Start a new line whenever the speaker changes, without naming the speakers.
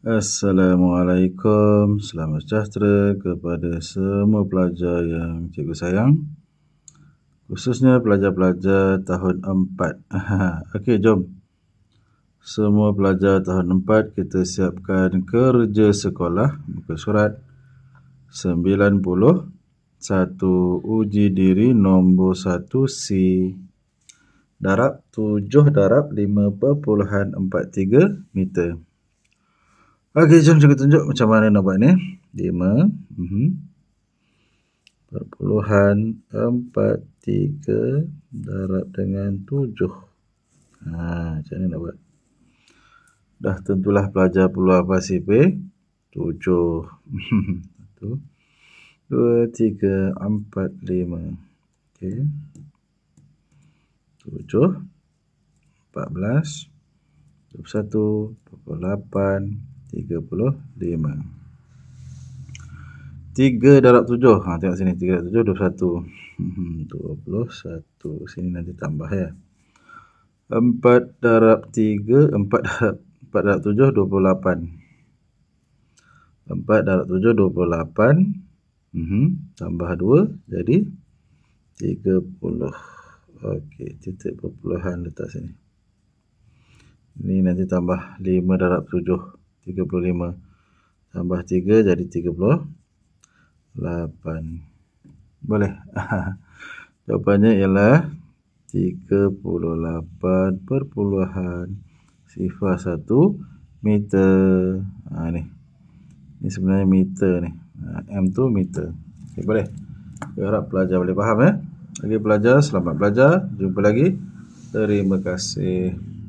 Assalamualaikum, selamat sejahtera kepada semua pelajar yang cikgu sayang Khususnya pelajar-pelajar tahun 4 Okey, jom Semua pelajar tahun 4 kita siapkan kerja sekolah buka surat 90 Satu uji diri nombor 1 C Darab 7 darab 5.43 meter Okey, jom cuba tunjuk macam mana nak buat ni. 5. Uh -huh. Perpuluhan darab dengan 7. Ha, macam mana nak buat? Dah tentulah pelajar perlu apa CP? 7. 1, 2, 3, 4, 5. Okey. 7, 14, 21, 28, 35 3 darab tujuh ha, Tengok sini tiga darab tujuh dua puluh satu, hmm, dua puluh satu Sini nanti tambah ya empat darab tiga empat darab empat darab tujuh dua puluh lapan, empat darab tujuh dua puluh lapan, hmm, Tambah dua Jadi tiga puluh, Okey Titik perpuluhan letak sini Ini nanti tambah lima darab tujuh 35 tambah 3 jadi 38 boleh jawapannya ialah 38 perpuluhan sifar 1 meter ha, ni. ni sebenarnya meter ni ha, M tu meter okay, boleh saya harap pelajar boleh faham ya. Eh? Okay, pelajar selamat belajar jumpa lagi terima kasih